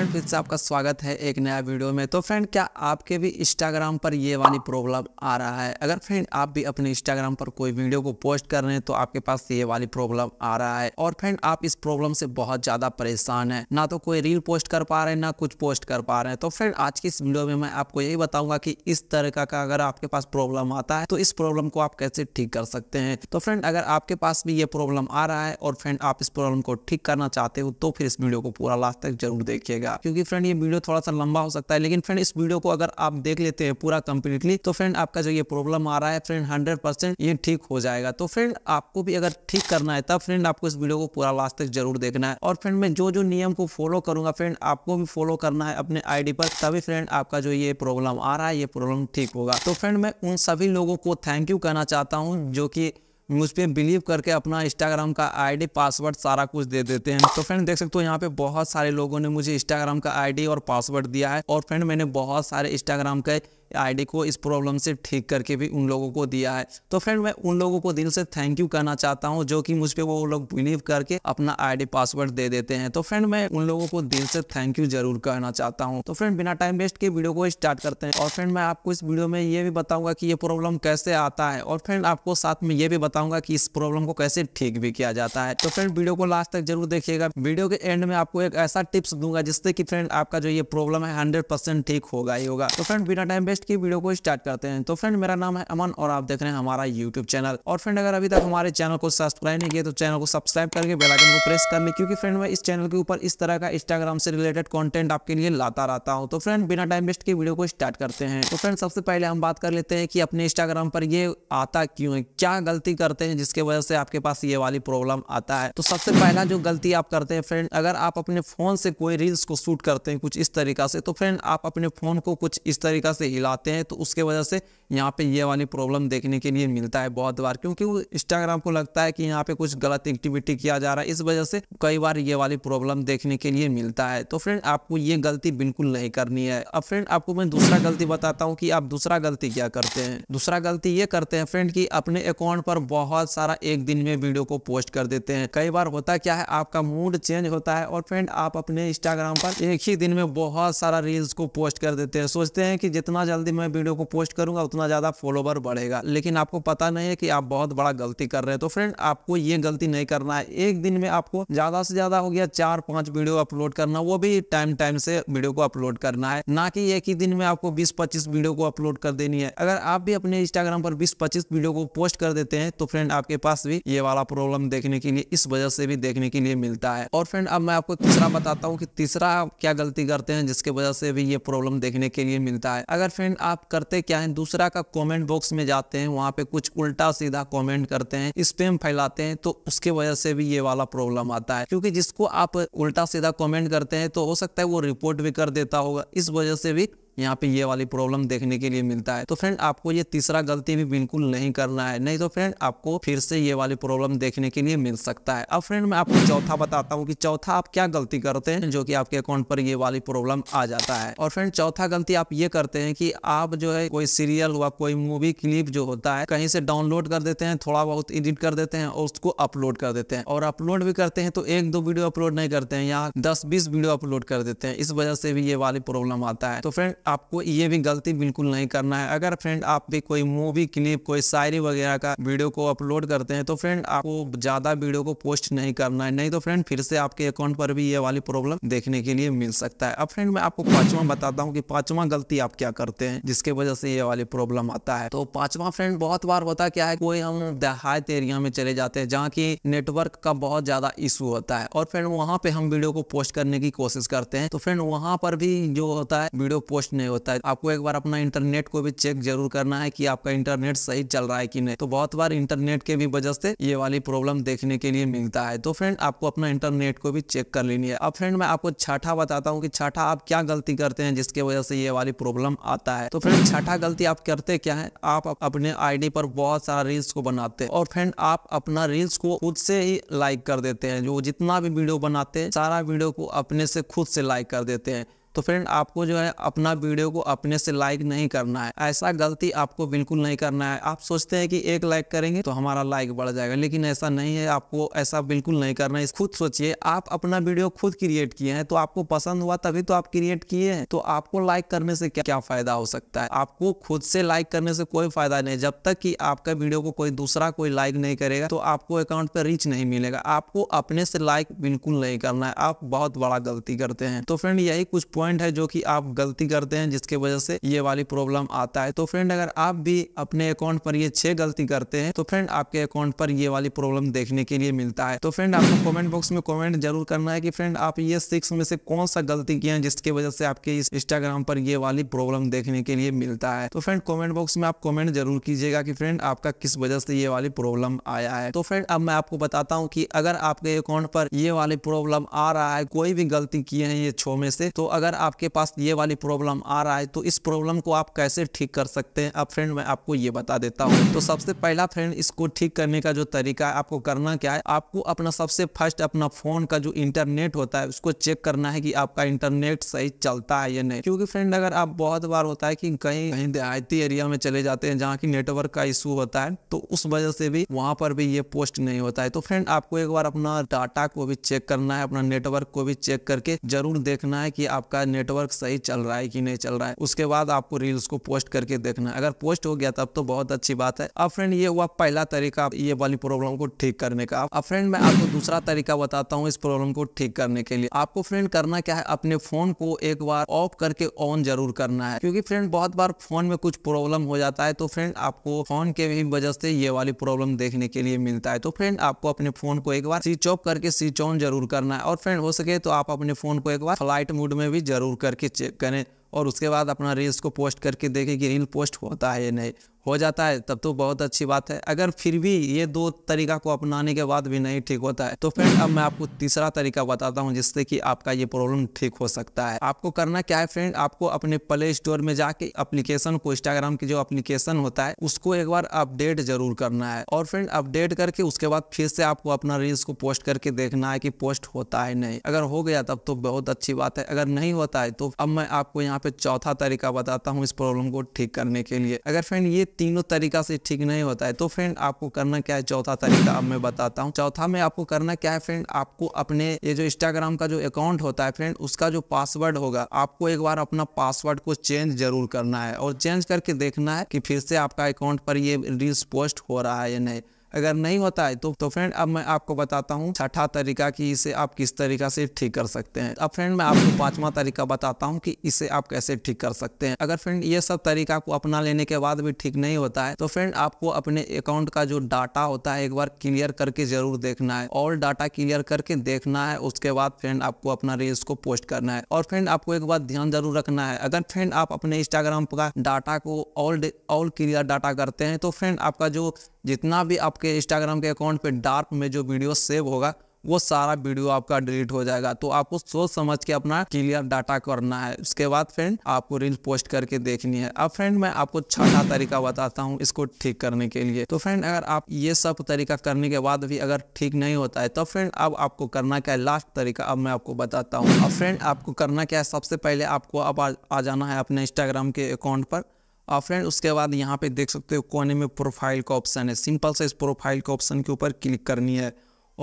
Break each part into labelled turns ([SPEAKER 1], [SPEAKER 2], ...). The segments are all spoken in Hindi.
[SPEAKER 1] फ्रेंड फिर से आपका स्वागत है एक नया वीडियो में तो फ्रेंड क्या आपके भी इंस्टाग्राम पर ये वाली प्रॉब्लम आ रहा है अगर फ्रेंड आप भी अपने इंस्टाग्राम पर कोई वीडियो को पोस्ट कर रहे हैं तो आपके पास ये वाली प्रॉब्लम आ रहा है और फ्रेंड आप इस प्रॉब्लम से बहुत ज्यादा परेशान है ना तो कोई रील पोस्ट कर पा रहे हैं ना कुछ पोस्ट कर पा रहे हैं तो फ्रेंड आज की इस वीडियो में मैं आपको यही बताऊंगा की इस तरह का अगर आपके पास प्रॉब्लम आता है तो इस प्रॉब्लम को आप कैसे ठीक कर सकते हैं तो फ्रेंड अगर आपके पास भी ये प्रॉब्लम आ रहा है और फ्रेंड आप इस प्रॉब्लम को ठीक करना चाहते हो तो फिर इस वीडियो को पूरा लास्ट तक जरूर देखिएगा जाएगा क्योंकि फ्रेंड ये वीडियो थोड़ा सा लंबा हो सकता है लेकिन फ्रेंड इस वीडियो को अगर आप देख लेते हैं पूरा कंप्लीटली तो फ्रेंड आपका जो ये प्रॉब्लम आ रहा है फ्रेंड हंड्रेड ये ठीक हो जाएगा तो फ्रेंड आपको भी अगर ठीक करना है तब फ्रेंड आपको इस वीडियो को पूरा लास्ट तक जरूर देखना है और फ्रेंड मैं जो जो नियम को फॉलो करूंगा फ्रेंड आपको भी फॉलो करना है अपने आईडी पर तभी फ्रेंड आपका जो ये प्रॉब्लम आ रहा है ये प्रॉब्लम ठीक होगा तो फ्रेंड मैं उन सभी लोगों को थैंक यू कहना चाहता हूँ जो कि मुझ पर बिलीव करके अपना इंस्टाग्राम का आईडी पासवर्ड सारा कुछ दे देते हैं तो फ्रेंड देख सकते हो यहाँ पे बहुत सारे लोगों ने मुझे इंस्टाग्राम का आईडी और पासवर्ड दिया है और फ्रेंड मैंने बहुत सारे इंस्टाग्राम के आईडी को इस प्रॉब्लम से ठीक करके भी उन लोगों को दिया है तो फ्रेंड मैं उन लोगों को दिल से थैंक यू करना चाहता हूँ जो कि मुझ पर वो लोग बिलीव करके अपना आईडी पासवर्ड दे देते हैं तो फ्रेंड मैं उन लोगों को दिल से थैंक यू जरूर करना चाहता हूँ तो फ्रेंड बिना टाइम वेस्ट के वीडियो को स्टार्ट करते हैं और फ्रेंड मैं आपको इस वीडियो में ये भी बताऊंगा कि ये प्रॉब्लम कैसे आता है और फ्रेंड आपको साथ में ये भी बताऊंगा कि इस प्रॉब्लम को कैसे ठीक भी किया जाता है तो फ्रेंड वीडियो को लास्ट तक जरूर देखिएगा वीडियो के एंड में आपको एक ऐसा टिप्स दूंगा जिससे कि फ्रेंड आपका जो ये प्रॉब्लम है हंड्रेड ठीक होगा ही होगा तो फ्रेंड बिना टाइम वेस्ट टेस्ट की वीडियो को स्टार्ट करते हैं तो फ्रेंड मेरा नाम है अमन और आप देख रहे हैं हमारा यूट्यूब चैनल और फ्रेंड अगर अभी तक हमारे चैनल को सब्सक्राइब नहीं किया तो चैनल को सब्सक्राइब करके बेलाइकन को प्रेस कर ले क्योंकि फ्रेंड मैं इस चैनल के ऊपर इस तरह का इंस्टाग्राम से रिलेटेड कॉन्टेंट आपके लिए लाता रहता हूँ तो फ्रेंड बिना टाइम वेस्ट की वीडियो को स्टार्ट करते हैं तो फ्रेंड सबसे पहले हम बात कर लेते हैं कि अपने इंस्टाग्राम पर ये आता क्यों है क्या गलती करते हैं जिसके वजह से आपके पास ये वाली प्रॉब्लम आता है तो सबसे पहला जो गलती आप करते हैं फ्रेंड अगर आप अपने फोन से कोई रील्स को शूट करते हैं कुछ इस तरीका से तो फ्रेंड आप अपने फोन को कुछ इस तरीका से हिला जाते हैं तो उसके वजह से यहाँ पे ये वाली प्रॉब्लम देखने के लिए मिलता है बहुत बार क्योंकि वो इंस्टाग्राम को लगता है कि यहाँ पे कुछ गलत एक्टिविटी किया जा रहा है इस वजह से कई बार ये वाली प्रॉब्लम देखने के लिए मिलता है तो फ्रेंड आपको ये गलती बिल्कुल नहीं करनी है अब फ्रेंड आपको मैं दूसरा गलती बताता हूँ कि आप दूसरा गलती क्या करते हैं दूसरा गलती ये करते हैं फ्रेंड की अपने अकाउंट पर बहुत सारा एक दिन में वीडियो को पोस्ट कर देते हैं कई बार होता क्या है आपका मूड चेंज होता है और फ्रेंड आप अपने इंस्टाग्राम पर एक ही दिन में बहुत सारा रील्स को पोस्ट कर देते हैं सोचते हैं कि जितना जल्दी मैं वीडियो को पोस्ट करूंगा उतना ज़्यादा फॉलोवर बढ़ेगा लेकिन आपको पता नहीं है कि आप बहुत बड़ा गलती कर रहे हैं तो फ्रेंड आपको ये गलती नहीं करना है एक दिन में आपको ज़्यादा से ज़्यादा हो गया चार पाँच वीडियो अपलोड करना वो भी टाइम टाइम से वीडियो को अपलोड करना है ना कि एक ही दिन में आपको बीस पच्चीस वीडियो को अपलोड कर देनी है अगर आप भी अपने इंस्टाग्राम पर बीस पच्चीस वीडियो को पोस्ट कर देते हैं तो फ्रेंड आपके पास भी ये वाला प्रॉब्लम देखने के लिए इस वजह से भी देखने के लिए मिलता है और फ्रेंड अब मैं आपको तीसरा बताता हूँ कि तीसरा क्या गलती करते हैं जिसके वजह से भी ये प्रॉब्लम देखने के लिए मिलता है अगर फ्रेंड कमेंट आप करते क्या हैं दूसरा का कमेंट बॉक्स में जाते हैं वहाँ पे कुछ उल्टा सीधा कमेंट करते हैं स्पेम फैलाते हैं तो उसके वजह से भी ये वाला प्रॉब्लम आता है क्योंकि जिसको आप उल्टा सीधा कमेंट करते हैं तो हो सकता है वो रिपोर्ट भी कर देता होगा इस वजह से भी यहाँ पे ये वाली प्रॉब्लम देखने के लिए मिलता है तो फ्रेंड आपको ये तीसरा गलती भी बिल्कुल नहीं करना है नहीं तो फ्रेंड आपको फिर से ये वाली प्रॉब्लम देखने के लिए मिल सकता है अब फ्रेंड मैं आपको चौथा बताता हूँ कि चौथा आप क्या गलती करते हैं जो कि आपके अकाउंट पर ये वाली प्रॉब्लम आ जाता है और फ्रेंड चौथा गलती आप ये करते हैं कि आप जो है कोई सीरियल हुआ कोई मूवी क्लिप जो होता है कहीं से डाउनलोड कर देते हैं थोड़ा बहुत एडिट कर देते हैं और उसको अपलोड कर देते हैं और अपलोड भी करते हैं तो एक दो वीडियो अपलोड नहीं करते हैं यहाँ दस बीस वीडियो अपलोड कर देते हैं इस वजह से भी ये वाली प्रॉब्लम आता है तो फ्रेंड आपको ये भी गलती बिल्कुल नहीं करना है अगर फ्रेंड आप भी कोई मूवी क्लिप कोई शायरी वगैरह का वीडियो को अपलोड करते हैं तो फ्रेंड आपको ज़्यादा वीडियो को पोस्ट नहीं करना है नहीं तो फ्रेंड फिर से आपके अकाउंट पर भी ये वाली प्रॉब्लम देखने के लिए मिल सकता है अब फ्रेंड मैं आपको पांचवा बताता हूँ की पांचवा गलती आप क्या करते हैं जिसके वजह से ये वाली प्रॉब्लम आता है तो पांचवा फ्रेंड बहुत बार होता क्या है कोई हम देहात एरिया में चले जाते हैं जहाँ की नेटवर्क का बहुत ज़्यादा इशू होता है और फ्रेंड वहाँ पे हम वीडियो को पोस्ट करने की कोशिश करते हैं तो फ्रेंड वहाँ पर भी जो होता है वीडियो पोस्ट पोस्ट नहीं होता है आपको एक बार अपना इंटरनेट को भी चेक जरूर करना है कि आपका इंटरनेट सही चल रहा है कि नहीं तो बहुत बार इंटरनेट के भी वजह से ये वाली प्रॉब्लम देखने के लिए मिलता है तो फ्रेंड आपको अपना इंटरनेट को भी चेक कर लेनी है अब फ्रेंड मैं आपको छठा बताता हूँ कि छठा आप क्या गलती करते हैं जिसके वजह से ये वाली प्रॉब्लम आता है तो फ्रेंड छठा गलती आप करते क्या है आप अपने आईडी पर बहुत सारा रील्स को बनाते हैं और फ्रेंड आप अपना रील्स को खुद से ही लाइक कर देते हैं जो जितना भी वीडियो बनाते हैं सारा वीडियो को अपने से खुद से लाइक कर देते हैं तो फ्रेंड आपको जो है अपना वीडियो को अपने से लाइक नहीं करना है ऐसा गलती आपको बिल्कुल नहीं करना है आप सोचते हैं कि एक लाइक करेंगे तो हमारा लाइक बढ़ जाएगा लेकिन ऐसा नहीं है आपको ऐसा बिल्कुल नहीं करना है खुद सोचिए आप अपना वीडियो खुद क्रिएट किए हैं तो आपको पसंद हुआ तभी तो आप क्रिएट किए हैं तो आपको लाइक करने से क्या क्या फायदा हो सकता है आपको खुद से लाइक करने से कोई फायदा नहीं जब तक की आपका वीडियो को कोई दूसरा कोई लाइक नहीं करेगा तो आपको अकाउंट पर रीच नहीं मिलेगा आपको अपने से लाइक बिल्कुल नहीं करना है आप बहुत बड़ा गलती करते हैं तो फ्रेंड यही कुछ पॉइंट है जो कि आप गलती करते हैं जिसके वजह से ये वाली प्रॉब्लम आता है तो फ्रेंड अगर आप भी अपने अकाउंट पर ये छह गलती करते हैं तो फ्रेंड आपके अकाउंट पर ये वाली प्रॉब्लम देखने के लिए मिलता है तो फ्रेंड आपको कॉमेंट बॉक्स में कॉमेंट जरूर करना है की फ्रेंड आप ये सिक्स में से कौन सा गलती किया है जिसके वजह से आपके इस इंस्टाग्राम पर ये वाली प्रॉब्लम देखने के लिए मिलता है तो फ्रेंड कॉमेंट बॉक्स में आप कॉमेंट जरूर कीजिएगा की फ्रेंड आपका किस वजह से ये वाली प्रॉब्लम आया है तो फ्रेंड अब मैं आपको बताता हूँ की अगर आपके अकाउंट पर ये वाली प्रॉब्लम आ रहा है कोई भी गलती किए हैं ये छो में से तो अगर अगर आपके पास ये वाली प्रॉब्लम आ रहा है तो इस प्रॉब्लम को आप कैसे ठीक कर सकते हैं अब फ्रेंड मैं आपको ये बता देता हूँ तो सबसे पहला फ्रेंड इसको ठीक करने का जो तरीका है आपको करना क्या है आपको अपना सबसे फर्स्ट अपना फोन का जो इंटरनेट होता है उसको चेक करना है कि आपका इंटरनेट सही चलता है या नहीं क्योंकि फ्रेंड अगर आप बहुत बार होता है कि कहीं कहीं देहाती एरिया में चले जाते हैं जहाँ की नेटवर्क का इशू होता है तो उस वजह से भी वहाँ पर भी ये पोस्ट नहीं होता है तो फ्रेंड आपको एक बार अपना डाटा को भी चेक करना है अपना नेटवर्क को भी चेक करके जरूर देखना है कि आपका रहा है नेटवर्क सही चल रहा है कि नहीं चल रहा है उसके बाद आपको रील्स को पोस्ट करके देखना अगर पोस्ट हो गया तब तो बहुत अच्छी बात है अब फ्रेंड ये हुआ पहला तरीका ये वाली प्रॉब्लम को ठीक करने का अब फ्रेंड मैं आपको दूसरा तरीका बताता हूँ इस प्रॉब्लम को ठीक करने के लिए आपको फ्रेंड करना क्या है अपने फोन को एक बार ऑफ करके ऑन जरूर करना है क्योंकि फ्रेंड बहुत बार फोन में कुछ प्रॉब्लम हो जाता है तो फ्रेंड आपको फोन के भी वजह से ये वाली प्रॉब्लम देखने के लिए मिलता है तो फ्रेंड आपको अपने फोन को एक बार स्विच ऑफ करके स्विच ऑन जरूर करना है और फ्रेंड हो सके तो आप अपने फोन को एक बार फ्लाइट मोड में भी ज़रूर करके चेक करें और उसके बाद अपना रील्स को पोस्ट करके देखें कि रील पोस्ट होता है या नहीं हो जाता है तब तो बहुत अच्छी बात है अगर फिर भी ये दो तरीका को अपनाने के बाद भी नहीं ठीक होता है तो फ्रेंड अब मैं आपको तीसरा तरीका बताता हूँ जिससे कि आपका ये प्रॉब्लम ठीक हो सकता है आपको करना क्या है फ्रेंड आपको अपने प्ले स्टोर में जाके अप्लीकेशन को इंस्टाग्राम की जो अप्लीकेशन होता है उसको एक बार अपडेट जरूर करना है और फ्रेंड अपडेट करके उसके बाद फिर से आपको अपना रील्स को पोस्ट करके देखना है की पोस्ट होता है नहीं अगर हो गया तब तो बहुत अच्छी बात है अगर नहीं होता है तो अब मैं आपको यहाँ पे चौथा तरीका बताता हूँ इस प्रॉब्लम को ठीक करने के लिए अगर फ्रेंड ये तीनों तरीका से ठीक नहीं होता है तो फ्रेंड आपको करना क्या है चौथा तरीका अब मैं बताता हूँ चौथा में आपको करना क्या है फ्रेंड आपको अपने ये जो इंस्टाग्राम का जो अकाउंट होता है फ्रेंड उसका जो पासवर्ड होगा आपको एक बार अपना पासवर्ड को चेंज जरूर करना है और चेंज करके देखना है कि फिर से आपका अकाउंट पर ये रील्स पोस्ट हो रहा है या नहीं अगर नहीं होता है तो तो फ्रेंड अब मैं आपको बताता हूँ छठा तरीका कि इसे आप किस तरीका से ठीक कर सकते हैं अब फ्रेंड मैं आपको पांचवा तरीका बताता हूँ कि इसे आप कैसे ठीक कर सकते हैं अगर फ्रेंड ये सब तरीका को अपना लेने के बाद भी ठीक नहीं होता है तो फ्रेंड आपको अपने अकाउंट का जो डाटा होता है एक बार क्लियर करके जरूर देखना है और डाटा क्लियर करके देखना है उसके बाद फ्रेंड आपको अपना रील्स को पोस्ट करना है और फ्रेंड आपको एक बात ध्यान जरूर रखना है अगर फ्रेंड आप अपने इंस्टाग्राम का डाटा को ऑल ऑल क्लियर डाटा करते हैं तो फ्रेंड आपका जो जितना भी आपके इंस्टाग्राम के अकाउंट पे डार्क में जो वीडियो सेव होगा वो सारा वीडियो आपका डिलीट हो जाएगा तो आपको सोच समझ के अपना क्लियर डाटा करना है उसके बाद फ्रेंड आपको रील पोस्ट करके देखनी है अब फ्रेंड मैं आपको छठा तरीका बताता हूँ इसको ठीक करने के लिए तो फ्रेंड अगर आप ये सब तरीका करने के बाद भी अगर ठीक नहीं होता है तो फ्रेंड अब आपको करना क्या है लास्ट तरीका अब मैं आपको बताता हूँ अब फ्रेंड आपको करना क्या है सबसे पहले आपको अब आ, आ जाना है अपने इंस्टाग्राम के अकाउंट पर और फ्रेंड उसके बाद यहाँ पे देख सकते हो कोने में प्रोफाइल का ऑप्शन है सिंपल से इस प्रोफाइल के ऑप्शन के ऊपर क्लिक करनी है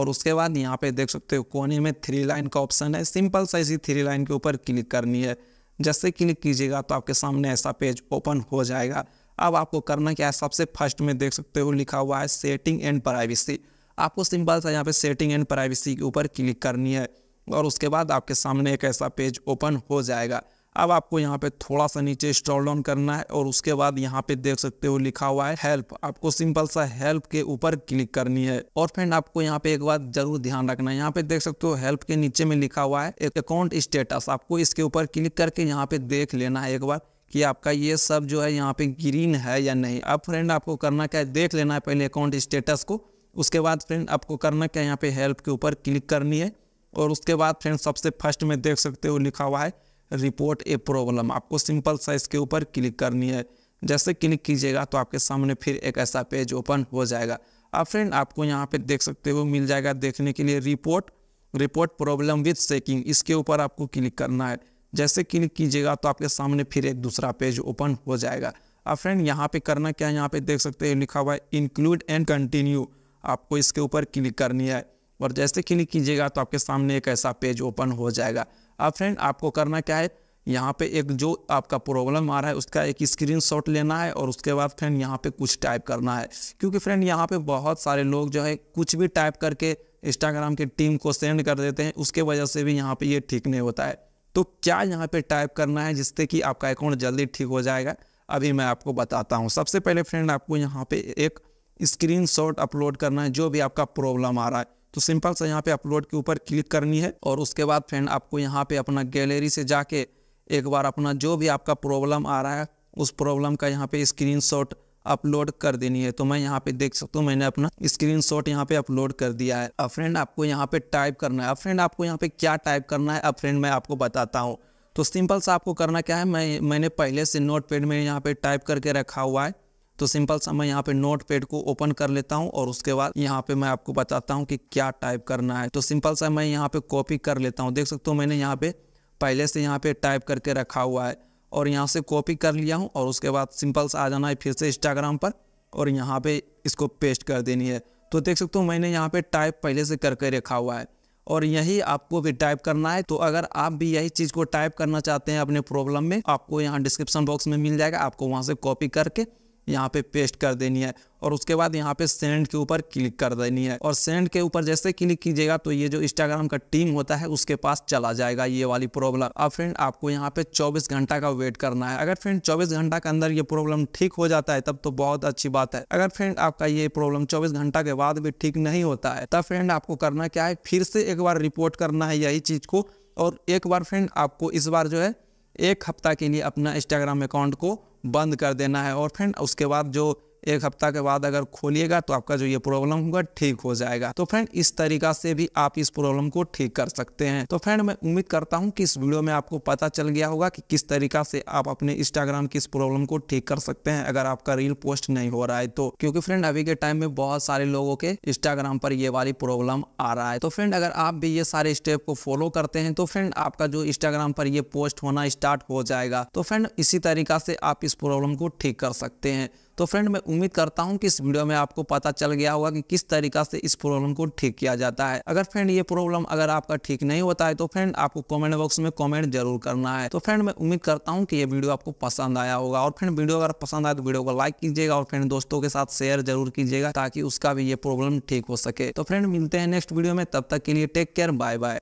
[SPEAKER 1] और उसके बाद यहाँ पे देख सकते हो कोने में थ्री लाइन का ऑप्शन है सिंपल से इसी थ्री लाइन के ऊपर क्लिक करनी है जैसे क्लिक कीजिएगा तो आपके सामने ऐसा पेज ओपन हो जाएगा अब आपको करना क्या है सबसे फर्स्ट में देख सकते हो लिखा हुआ है सेटिंग एंड प्राइवेसी आपको सिंपल सा यहाँ पे सेटिंग एंड प्राइवेसी के ऊपर क्लिक करनी है और उसके बाद आपके सामने एक ऐसा पेज ओपन हो जाएगा अब आपको यहाँ पे थोड़ा सा नीचे स्ट्रॉल डाउन करना है और उसके बाद यहाँ पे देख सकते हो लिखा हुआ है हेल्प आपको सिंपल सा हेल्प के ऊपर क्लिक करनी है और फ्रेंड आपको यहाँ पे एक बात जरूर ध्यान रखना है यहाँ पे देख सकते हो हेल्प के नीचे में लिखा हुआ है अकाउंट स्टेटस आपको इसके ऊपर क्लिक करके यहाँ पे देख लेना है एक बार कि आपका ये सब जो है यहाँ पे ग्रीन है या नहीं अब फ्रेंड आपको करना क्या है देख लेना है पहले अकाउंट स्टेटस को उसके बाद फ्रेंड आपको करना क्या है यहाँ पे हेल्प के ऊपर क्लिक करनी है और उसके बाद फ्रेंड सबसे फर्स्ट में देख सकते हो लिखा हुआ है रिपोर्ट ए प्रॉब्लम आपको सिंपल सा इसके ऊपर क्लिक करनी है जैसे क्लिक कीजिएगा तो आपके सामने फिर एक ऐसा पेज ओपन हो जाएगा अब फ्रेंड आपको यहाँ पे देख सकते हो मिल जाएगा देखने के लिए report report problem with checking इसके ऊपर आपको क्लिक करना है जैसे क्लिक कीजिएगा तो आपके सामने फिर एक दूसरा पेज ओपन हो जाएगा अब फ्रेंड यहाँ पे करना क्या है यहाँ पे देख सकते हैं लिखा हुआ है इंक्लूड एंड कंटिन्यू आपको इसके ऊपर क्लिक करनी है और जैसे क्लिक कीजिएगा तो आपके सामने एक ऐसा पेज ओपन हो जाएगा अब फ्रेंड आपको करना क्या है यहाँ पे एक जो आपका प्रॉब्लम आ रहा है उसका एक स्क्रीनशॉट लेना है और उसके बाद फ्रेंड यहाँ पे कुछ टाइप करना है क्योंकि फ्रेंड यहाँ पे बहुत सारे लोग जो है कुछ भी टाइप करके इंस्टाग्राम की टीम को सेंड कर देते हैं उसके वजह से भी यहाँ पे ये ठीक नहीं होता है तो क्या यहाँ पे टाइप करना है जिससे कि आपका अकाउंट जल्दी ठीक हो जाएगा अभी मैं आपको बताता हूँ सबसे पहले फ्रेंड आपको यहाँ पर एक स्क्रीन अपलोड करना है जो भी आपका प्रॉब्लम आ रहा है तो सिंपल सा यहाँ पे अपलोड के ऊपर क्लिक करनी है और उसके बाद फ्रेंड आपको यहाँ पे अपना गैलरी से जाके एक बार अपना जो भी आपका प्रॉब्लम आ रहा है उस प्रॉब्लम का यहाँ पे स्क्रीन अपलोड कर देनी है तो मैं यहाँ पे देख सकता हूँ मैंने अपना स्क्रीन शॉट यहाँ पे अपलोड कर दिया है अब फ्रेंड आपको यहाँ पे टाइप करना है अब फ्रेंड आपको यहाँ पे क्या टाइप करना है अब फ्रेंड मैं आपको बताता हूँ तो सिंपल सा आपको करना क्या है मैं मैंने पहले से नोट पैड में यहाँ पे टाइप करके रखा हुआ है तो सिंपल सा मैं यहाँ पे नोट पैड को ओपन कर लेता हूँ और उसके बाद यहाँ पे मैं आपको बताता हूँ कि क्या टाइप करना है तो सिंपल सा मैं यहाँ पे कॉपी कर लेता हूँ देख सकते हो मैंने यहाँ पे पहले से यहाँ पे टाइप करके रखा हुआ है और यहाँ से कॉपी कर लिया हूँ और उसके बाद सिंपल सा आ जाना है फिर से इंस्टाग्राम पर और यहाँ पर इसको पेस्ट कर देनी है तो देख सकते हो मैंने यहाँ पर टाइप पहले से करके रखा हुआ है और यही आपको भी टाइप करना है तो अगर आप भी यही चीज़ को टाइप करना चाहते हैं अपने प्रॉब्लम में आपको यहाँ डिस्क्रिप्शन बॉक्स में मिल जाएगा आपको वहाँ से कॉपी करके यहाँ पे पेस्ट कर देनी है और उसके बाद यहाँ पे सेंड के ऊपर क्लिक कर देनी है और सेंड के ऊपर जैसे क्लिक कीजिएगा तो ये जो इंस्टाग्राम का टीम होता है उसके पास चला जाएगा ये वाली प्रॉब्लम अब फ्रेंड आपको यहाँ पे 24 घंटा का वेट करना है अगर फ्रेंड 24 घंटा के अंदर ये प्रॉब्लम ठीक हो जाता है तब तो बहुत अच्छी बात है अगर फ्रेंड आपका ये प्रॉब्लम चौबीस घंटा के बाद भी ठीक नहीं होता है तब फ्रेंड आपको करना क्या है फिर से एक बार रिपोर्ट करना है यही चीज को और एक बार फ्रेंड आपको इस बार जो है एक हफ्ता के लिए अपना इंस्टाग्राम अकाउंट को बंद कर देना है और फ्रेंड उसके बाद जो एक हफ्ता के बाद अगर खोलिएगा तो आपका जो ये प्रॉब्लम होगा ठीक हो जाएगा तो फ्रेंड इस तरीका से भी आप इस प्रॉब्लम को ठीक कर सकते हैं तो फ्रेंड मैं उम्मीद करता हूँ कि इस वीडियो में आपको पता चल गया होगा कि किस तरीका से आप अपने इंस्टाग्राम की इस प्रॉब्लम को ठीक कर सकते हैं अगर आपका रील पोस्ट नहीं हो रहा है तो क्योंकि फ्रेंड अभी के टाइम में बहुत सारे लोगों के इंस्टाग्राम पर ये वाली प्रॉब्लम आ रहा है तो फ्रेंड अगर आप भी ये सारे स्टेप को फॉलो करते हैं तो फ्रेंड आपका जो इंस्टाग्राम पर ये पोस्ट होना स्टार्ट हो जाएगा तो फ्रेंड इसी तरीका से आप इस प्रॉब्लम को ठीक कर सकते हैं तो फ्रेंड मैं उम्मीद करता हूँ कि इस वीडियो में आपको पता चल गया होगा कि किस तरीका से इस प्रॉब्लम को ठीक किया जाता है अगर फ्रेंड ये प्रॉब्लम अगर आपका ठीक नहीं होता है तो फ्रेंड आपको कॉमेंट बॉक्स में कॉमेंट जरूर करना है तो फ्रेंड मैं उम्मीद करता हूँ कि ये वीडियो आपको पसंद आया होगा और फ्रेंड वीडियो अगर पसंद आए तो वीडियो को लाइक कीजिएगा और फ्रेंड दोस्तों के साथ शेयर जरूर कीजिएगा ताकि उसका भी ये प्रॉब्लम ठीक हो सके तो फ्रेंड मिलते हैं नेक्स्ट वीडियो में तब तक के लिए टेक केयर बाय बाय